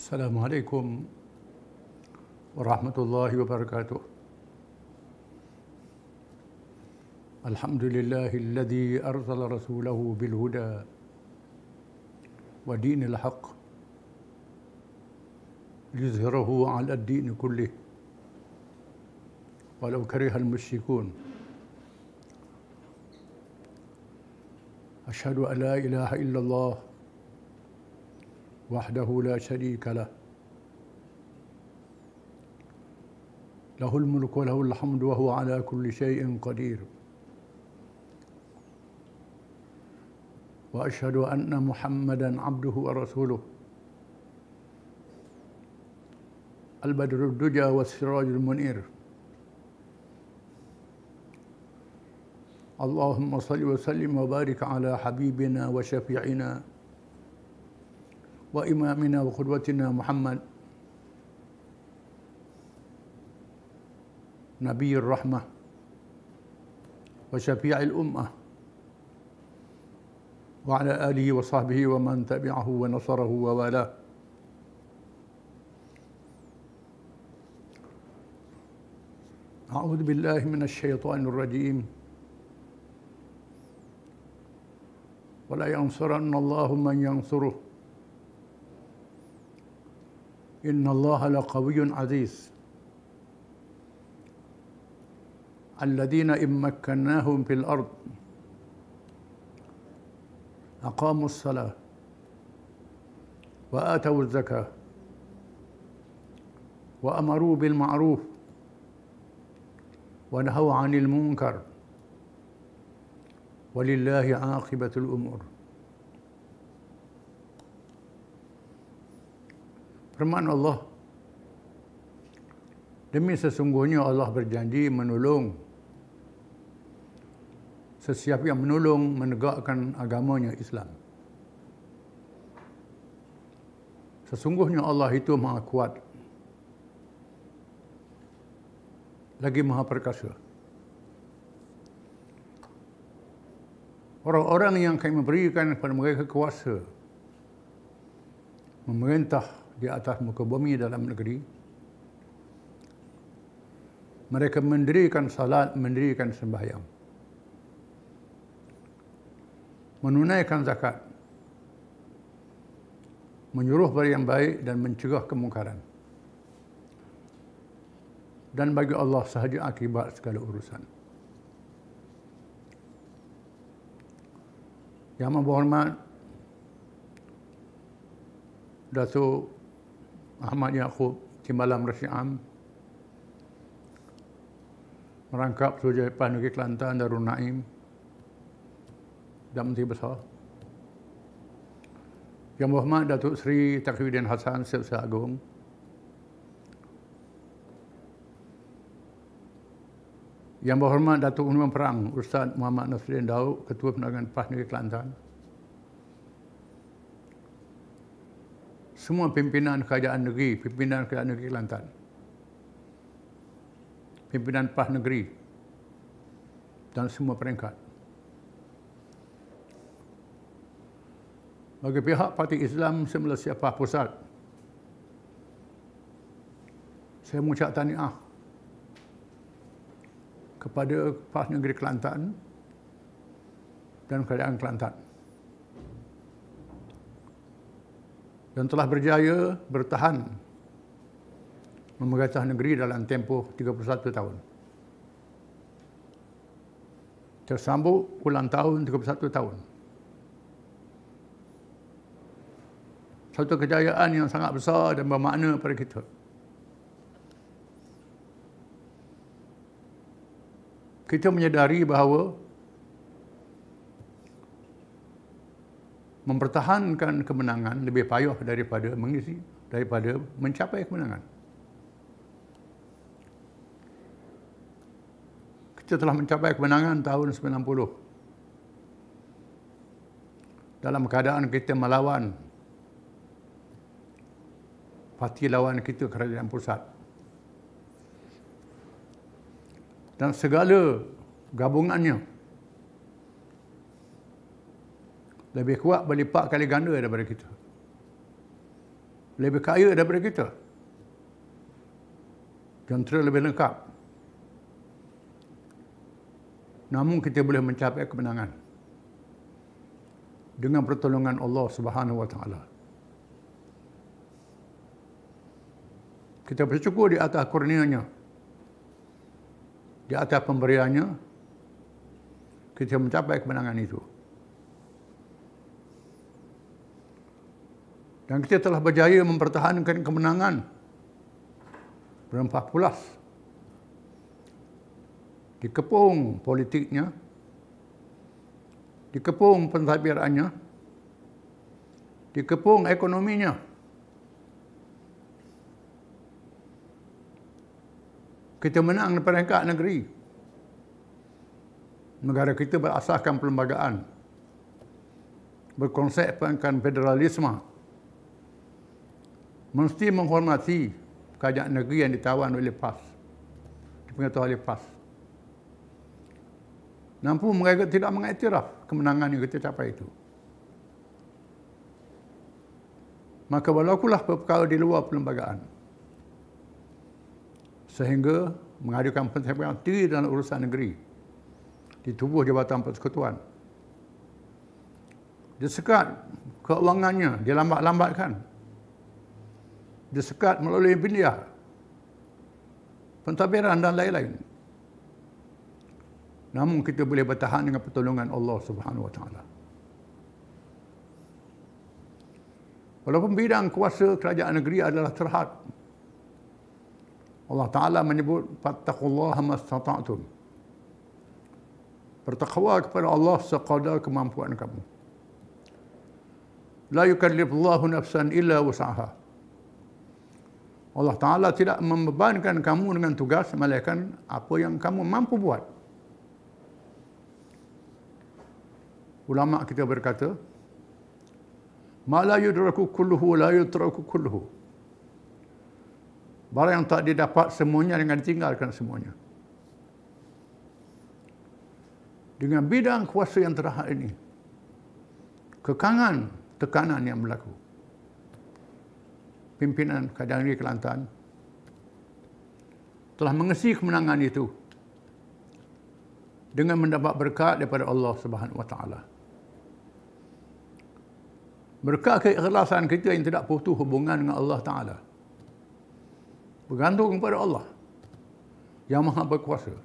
السلام عليكم ورحمة الله وبركاته الحمد لله الذي أرسل رسوله بالهدى ودين الحق ليظهره على الدين كله ولو كره المشركون أشهد أن لا إله إلا الله وحده لا شريك له له الملك وله الحمد وهو على كل شيء قدير واشهد ان محمدا عبده ورسوله البدر الدجى والسراج المنير اللهم صل وسلم وبارك على حبيبنا وشفيعنا وإمامنا وقدوتنا محمد نبي الرحمة وشفيع الأمة وعلى آله وصحبه ومن تبعه ونصره ووالاه أعوذ بالله من الشيطان الرجيم ولا ينصرن الله من ينصره إن الله لقوي عزيز الذين إن مكناهم في الأرض أقاموا الصلاة وآتوا الزكاة وأمروا بالمعروف ونهوا عن المنكر ولله عاقبة الأمور firman Allah Demi sesungguhnya Allah berjanji menolong sesiapa yang menolong menegakkan agamanya Islam. Sesungguhnya Allah itu Maha Kuat lagi Maha Perkasa. Orang-orang yang kami memberikan kepada mereka kuasa memerintah di atas muka bumi dalam negeri. Mereka mendirikan salat, mendirikan sembahyang. Menunaikan zakat. Menyuruh pada yang baik dan mencegah kemungkaran. Dan bagi Allah sahaja akibat segala urusan. Yang berhormat Dato' Ahmad Yaakob Timbalan Rasyam merangkap Suruhjaya Jepang Negeri Kelantan Darun Naim dan Menteri Besar Yang Berhormat Datuk Seri Takwidin Hasan Setia Agung Yang Berhormat Datuk Unuan Perang Ustaz Muhammad Nasruddin Daud Ketua Penerangan PAS Negeri Kelantan semua pimpinan kerajaan negeri, pimpinan kerajaan negeri Kelantan. Pimpinan PAH negeri dan semua peringkat. Bagi pihak Parti Islam Semula Siapa Pusat, saya mengucap taniah kepada PAH Negeri Kelantan dan kerajaan Kelantan. dan telah berjaya bertahan memegatah negeri dalam tempoh 31 tahun. Tersambut ulang tahun 31 tahun. Satu kejayaan yang sangat besar dan bermakna pada kita. Kita menyedari bahawa mempertahankan kemenangan lebih payah daripada mengisi daripada mencapai kemenangan. Kita telah mencapai kemenangan tahun 90. Dalam keadaan kita melawan parti lawan kita kerajaan pusat. Dan segala gabungannya lebih kuat berlipat kali ganda daripada kita. Lebih kaya daripada kita. Tentera lebih lengkap. Namun kita boleh mencapai kemenangan dengan pertolongan Allah Subhanahu Wa Kita bersyukur di atas kurnianya. Di atas pemberiannya, kita mencapai kemenangan itu. Dan kita telah berjaya mempertahankan kemenangan. Berempah pulas. Dikepung politiknya. Dikepung pentadbirannya. Dikepung ekonominya. Kita menang di peringkat negeri. Negara kita berasaskan perlembagaan. Berkonsepkan federalisme mesti menghormati kajak negeri yang ditawan oleh PAS. Dipengaruhi oleh PAS. Namun mereka tidak mengiktiraf kemenangan yang kita capai itu. Maka berlakulah perkara di luar perlembagaan. Sehingga mengadakan pentadbiran diri dalam urusan negeri di tubuh Jabatan Persekutuan. Dia sekat keuangannya, dia lambat-lambatkan disekat melalui media, pentadbiran dan lain-lain. Namun kita boleh bertahan dengan pertolongan Allah Subhanahu Wa Taala. Walaupun bidang kuasa kerajaan negeri adalah terhad, Allah Ta'ala menyebut Fattakullah mastata'atum Bertakwa kepada Allah sekadar kemampuan kamu La yukallifullahu nafsan illa wasaha Allah Ta'ala tidak membebankan kamu dengan tugas melainkan apa yang kamu mampu buat. Ulama kita berkata, Ma la yudraku kulluhu la yudraku kulluhu. Barang yang tak didapat semuanya dengan ditinggalkan semuanya. Dengan bidang kuasa yang terhad ini, kekangan tekanan yang berlaku, pimpinan Kerajaan Negeri Kelantan telah mengesi kemenangan itu dengan mendapat berkat daripada Allah Subhanahu Wa Taala. Berkat keikhlasan kita yang tidak putus hubungan dengan Allah Taala. Bergantung kepada Allah yang Maha Berkuasa.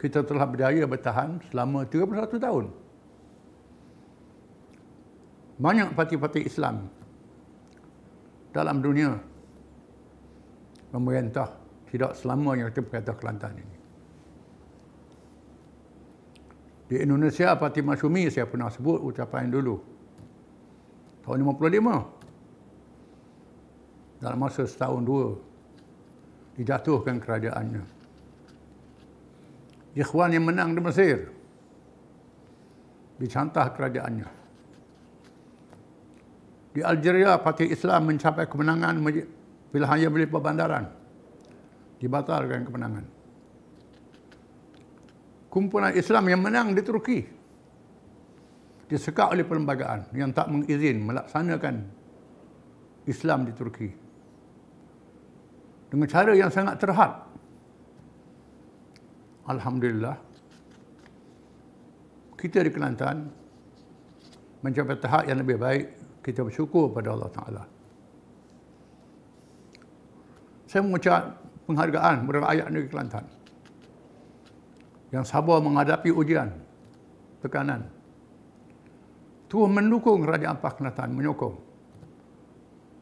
Kita telah berjaya bertahan selama 31 tahun banyak parti-parti Islam dalam dunia pemerintah tidak selamanya kita berkata Kelantan ini. Di Indonesia, Parti Masyumi saya pernah sebut ucapan dulu. Tahun 1955 Dalam masa setahun dua. Dijatuhkan kerajaannya. Ikhwan yang menang di Mesir. Dicantah kerajaannya. Di Algeria, Parti Islam mencapai kemenangan pilihan yang beli perbandaran. Dibatalkan kemenangan. Kumpulan Islam yang menang di Turki. Disekat oleh perlembagaan yang tak mengizin melaksanakan Islam di Turki. Dengan cara yang sangat terhad. Alhamdulillah. Kita di Kelantan mencapai tahap yang lebih baik kita bersyukur kepada Allah Taala. Saya mengucap penghargaan kepada rakyat negeri Kelantan yang sabar menghadapi ujian tekanan. Terus mendukung Raja Pak Kelantan, menyokong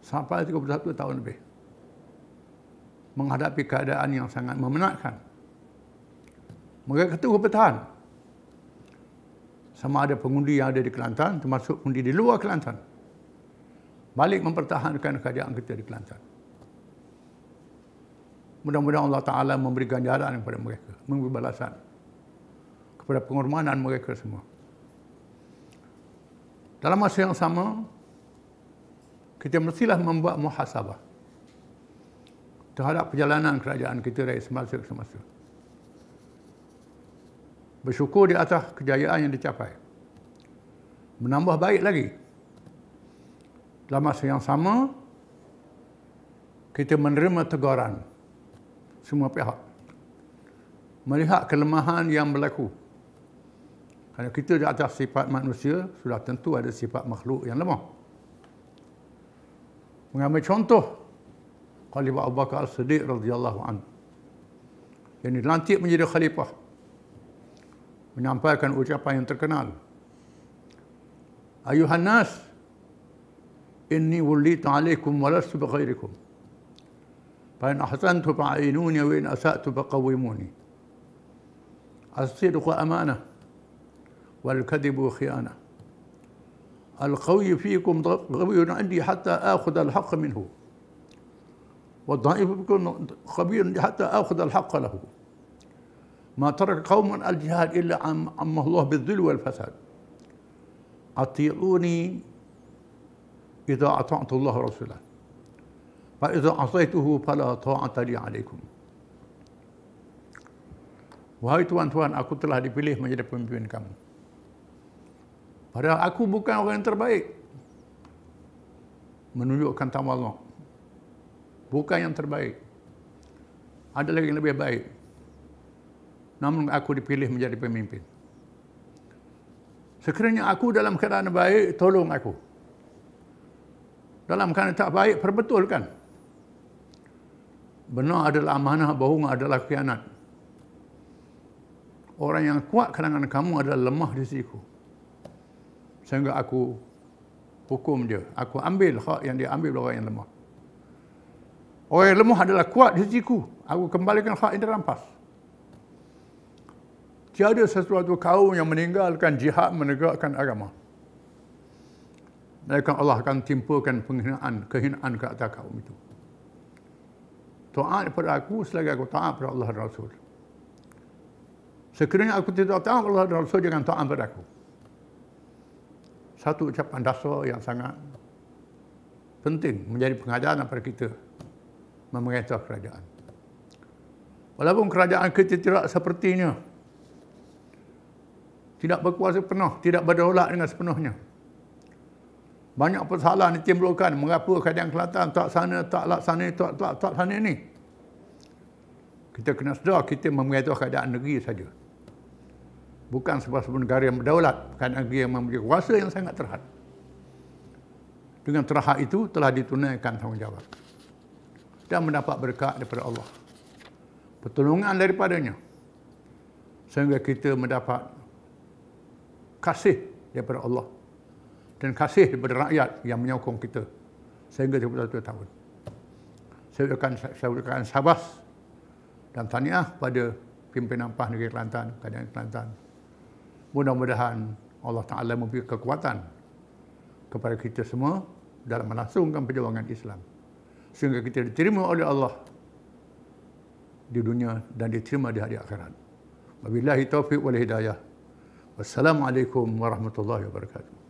sampai 31 tahun lebih. Menghadapi keadaan yang sangat memenatkan. Mereka ketua bertahan. Sama ada pengundi yang ada di Kelantan, termasuk pengundi di luar Kelantan balik mempertahankan kerajaan kita di Kelantan. Mudah-mudahan Allah Ta'ala memberi ganjaran kepada mereka, memberi balasan kepada pengorbanan mereka semua. Dalam masa yang sama, kita mestilah membuat muhasabah terhadap perjalanan kerajaan kita dari semasa ke semasa. Bersyukur di atas kejayaan yang dicapai. Menambah baik lagi dalam masa yang sama kita menerima teguran semua pihak melihat kelemahan yang berlaku kerana kita di atas sifat manusia sudah tentu ada sifat makhluk yang lemah mengambil contoh Khalifah Abu Bakar siddiq radhiyallahu an yang dilantik menjadi khalifah menyampaikan ucapan yang terkenal ayuhan nas إني وليت عليكم ولست بغيركم فإن أحسنت فعينوني وإن أسأت فقوموني الصدق أمانة والكذب خيانة القوي فيكم قوي عندي حتى آخذ الحق منه والضعيف بيكون خبير حتى آخذ الحق له ما ترك قوم الجهاد إلا عم الله بالذل والفساد أطيعوني إذا أطعت الله رسوله فإذا أعطيته فلا طاعة لي عليكم Wahai tuan-tuan, aku telah dipilih menjadi pemimpin kamu. Padahal aku bukan orang yang terbaik. Menunjukkan tawaluk. Bukan yang terbaik. Ada lagi yang lebih baik. Namun aku dipilih menjadi pemimpin. Sekiranya aku dalam keadaan baik, tolong aku dalam keadaan tak baik perbetulkan benar adalah amanah bohong adalah khianat orang yang kuat kalangan kamu adalah lemah di sisiku sehingga aku hukum dia aku ambil hak yang dia ambil orang yang lemah orang yang lemah adalah kuat di sisiku aku kembalikan hak yang terampas tiada sesuatu kaum yang meninggalkan jihad menegakkan agama mereka Allah akan timpulkan penghinaan, kehinaan ke atas kaum itu. Taat kepada aku selagi aku taat kepada Allah dan Rasul. Sekiranya aku tidak taat kepada Allah dan Rasul, jangan taat kepada aku. Satu ucapan dasar yang sangat penting menjadi pengajaran kepada kita memerintah kerajaan. Walaupun kerajaan kita tidak sepertinya, tidak berkuasa penuh, tidak berdaulat dengan sepenuhnya, banyak persoalan ditimbulkan. Mengapa kajian Kelantan tak sana, tak lak sana, tak lak, tak sana ni. Kita kena sedar kita memerintah keadaan negeri saja. Bukan sebab negara yang berdaulat. keadaan negeri yang memiliki kuasa yang sangat terhad. Dengan terhad itu telah ditunaikan tanggungjawab. Dan mendapat berkat daripada Allah. Pertolongan daripadanya. Sehingga kita mendapat kasih daripada Allah dan kasih kepada rakyat yang menyokong kita sehingga 31 tahun. Saya berikan, saya berikan sabas dan taniah pada pimpinan PAH Negeri Kelantan, Kadang Kelantan. Mudah-mudahan Allah Ta'ala memberi kekuatan kepada kita semua dalam melangsungkan perjuangan Islam. Sehingga kita diterima oleh Allah di dunia dan diterima di hari akhirat. Wabillahi taufiq wal hidayah. Wassalamualaikum warahmatullahi wabarakatuh.